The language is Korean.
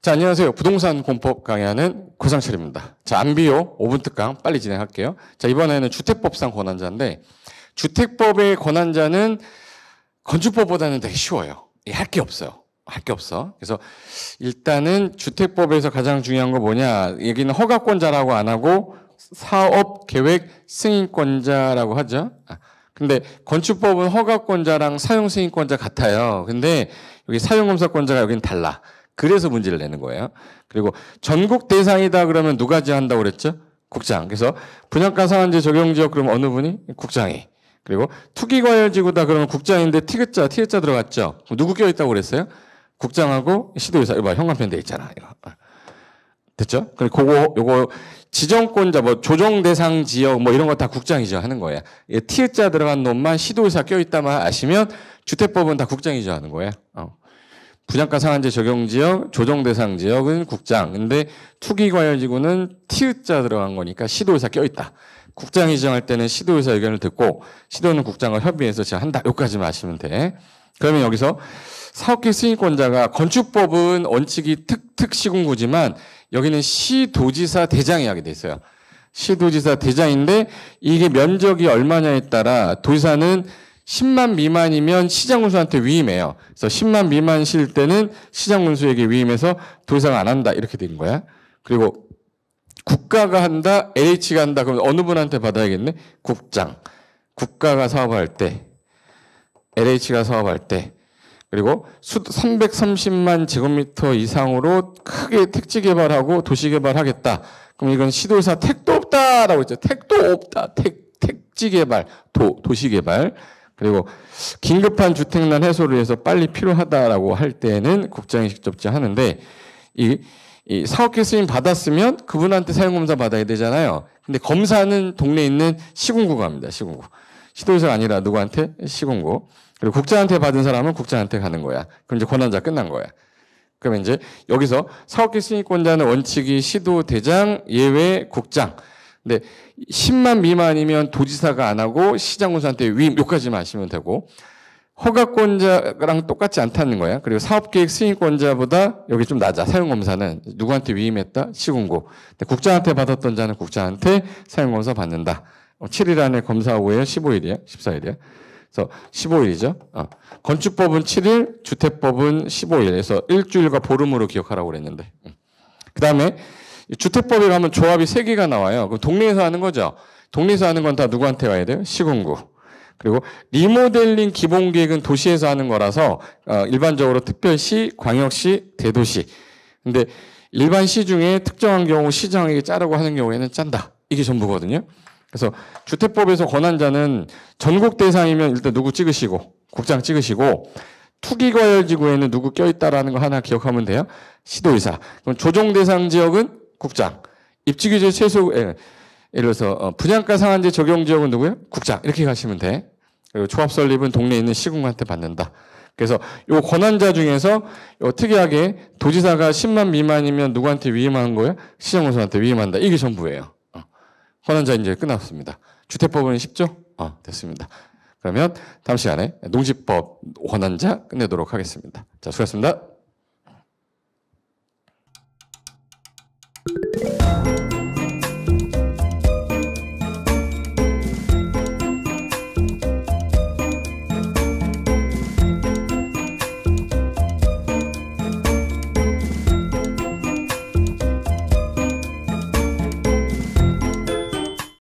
자, 안녕하세요. 부동산 공법 강의하는 고상철입니다. 자, 안비오 5분 특강 빨리 진행할게요. 자, 이번에는 주택법상 권한자인데 주택법의 권한자는 건축법보다는 되게 쉬워요. 예, 할게 없어요. 할게 없어. 그래서 일단은 주택법에서 가장 중요한 거 뭐냐? 여기는 허가권자라고 안 하고 사업 계획 승인권자라고 하죠. 아, 근데 건축법은 허가권자랑 사용 승인권자 같아요. 근데 여기 사용 검사권자가 여기는 달라. 그래서 문제를 내는 거예요. 그리고 전국 대상이다 그러면 누가 제한한다고 그랬죠? 국장. 그래서 분양가 상한제 적용 지역 그러면 어느 분이? 국장이. 그리고 투기과열지구다 그러면 국장인데 티귿자, 티귿자 들어갔죠. 누구 껴있다고 그랬어요? 국장하고 시도의사 이거 봐 현관편 돼 있잖아 이거 됐죠? 그리고 그거 요거 지정권자 뭐 조정 대상 지역 뭐 이런 거 다 국장이죠 하는 거예요. 예, T자 들어간 놈만 시도의사 껴있다만 아시면 주택법은 다 국장이죠 하는 거예요. 어. 부장가 상한제 적용 지역, 조정 대상 지역은 국장. 근데 투기 과열 지구는 T자 들어간 거니까 시도의사 껴있다. 국장이 정할 때는 시도에서 의견을 듣고 시도는 국장과 협의해서 제한다. 여기까지만 하시면 돼. 그러면 여기서 사업계획 승인권자가 건축법은 원칙이 특특시군구지만 여기는 시도지사 대장이 하게 돼 있어요. 시도지사 대장인데 이게 면적이 얼마냐에 따라 도지사는 10만 미만이면 시장군수한테 위임해요. 그래서 10만 미만실 때는 시장군수에게 위임해서 도지사가 안 한다 이렇게 된 거야. 그리고 국가가 한다, LH가 한다. 그럼 어느 분한테 받아야겠네? 국장. 국가가 사업할 때, LH가 사업할 때, 그리고 330만 제곱미터 이상으로 크게 택지 개발하고 도시 개발하겠다. 그럼 이건 시도사 택도 없다라고 했죠. 택도 없다. 택, 택지 개발, 도, 도시 개발. 그리고 긴급한 주택난 해소를 위해서 빨리 필요하다라고 할 때는 국장이 직접 하는데 이이 사업계 승인 받았으면 그분한테 사용검사 받아야 되잖아요. 근데 검사는 동네에 있는 시군구가 합니다. 시군구. 시도지사가 아니라 누구한테? 시군구. 그리고 국장한테 받은 사람은 국장한테 가는 거야. 그럼 이제 권한자 끝난 거야. 그러면 이제 여기서 사업계 승인권자는 원칙이 시도 대장 예외 국장. 근데 10만 미만이면 도지사가 안 하고 시장군사한테 위임 요까지만 하시면 되고 허가권자랑 똑같지 않다는 거야. 그리고 사업계획 승인권자보다 여기 좀 낮아. 사용검사는 누구한테 위임했다? 시군고. 국장한테 받았던 자는 국장한테 사용검사 받는다. 7일 어, 안에 검사 후에 15일이야. 14일이야. 그래서 15일이죠. 어. 건축법은 7일, 주택법은 15일. 그래서 일주일과 보름으로 기억하라고 그랬는데. 그 다음에 주택법에 가면 조합이 3개가 나와요. 동네에서 하는 거죠. 동네에서 하는 건 다 누구한테 와야 돼요? 시군구. 그리고 리모델링 기본 계획은 도시에서 하는 거라서 어, 일반적으로 특별시, 광역시, 대도시. 근데 일반 시 중에 특정한 경우 시장에게 짜라고 하는 경우에는 짠다. 이게 전부거든요. 그래서 주택법에서 권한자는 전국 대상이면 일단 누구 찍으시고 국장 찍으시고 투기과열지구에는 누구 껴있다라는 거 하나 기억하면 돼요. 시도의사. 그럼 조정 대상 지역은 국장. 입지규제 최소 예, 예를 들어서 어, 분양가 상한제 적용 지역은 누구예요? 국장 이렇게 가시면 돼. 그리고 초합 설립은 동네에 있는 시군한테 받는다. 그래서 요 권한자 중에서 요 특이하게 도지사가 10만 미만이면 누구한테 위임한 거예요? 시정원수한테 위임한다. 이게 전부예요. 어. 권한자 이제 끝났습니다. 주택법은 쉽죠? 어, 됐습니다. 그러면 다음 시간에 농지법 권한자 끝내도록 하겠습니다. 자, 수고하셨습니다.